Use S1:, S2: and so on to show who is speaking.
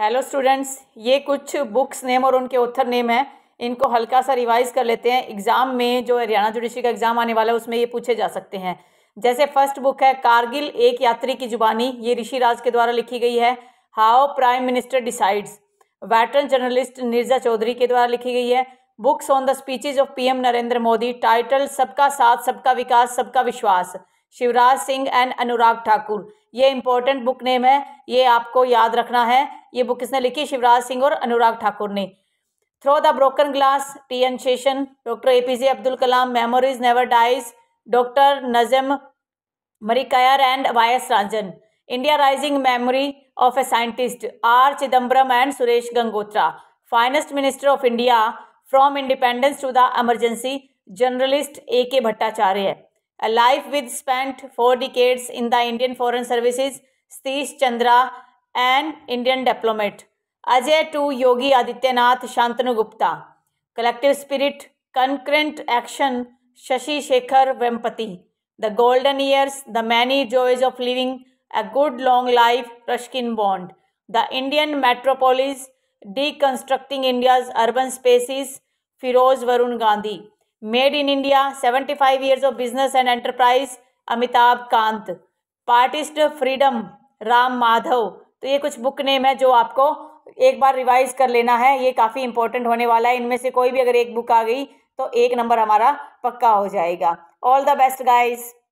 S1: Hello students ये कुछ books name और उनके ऑथर नेम है इनको हल्का सा रिवाइज कर लेते हैं एग्ज़ाम में जो हरियाणा जुडिशरी का एग्ज़ाम आने वाला है उसमें ये पूछे जा सकते हैं जैसे फर्स्ट बुक है कारगिल एक यात्री की जुबानी ये ऋषि राज के द्वारा लिखी गई है how prime minister decides veteran journalist Neerja Chowdhury के द्वारा लिखी गई है books on the speeches of PM Narendra Modi title Sabka Saath Sabka Vikas Sabka Vishwas Shivraj Singh and Anurag Thakur ये इंपॉर्टेंट बुक नेम है ये आपको याद रखना है ये बुक किसने लिखी शिवराज सिंह और अनुराग ठाकुर ने throw the broken glass T N Seshan doctor A P J Abdul Kalam memories never dies doctor Najam Marikar and Y S Rajan India rising memory of a scientist R Chidambaram and Suresh Gangotra finest minister of India from independence to the emergency journalist A K Bhattacharya है A life with spent four decades in the Indian Foreign Services, Satish Chandra, an Indian diplomat. Ajay to Yogi Adityanath Shantanu Gupta. Collective spirit, concurrent action, Shashi Shekhar Vempati. The golden years, the many joys of living a good long life, Rushkin Bond. The Indian metropolis, deconstructing India's urban spaces, Firoz Varun Gandhi. Made in India seventy five years of business and enterprise Amitabh Kant partitioned freedom Ram Madhav तो ये कुछ book name है जो आपको एक बार revise कर लेना है ये काफ़ी इंपॉर्टेंट होने वाला है इनमें से कोई भी अगर एक बुक आ गई तो एक नंबर हमारा पक्का हो जाएगा ऑल द बेस्ट गाइज़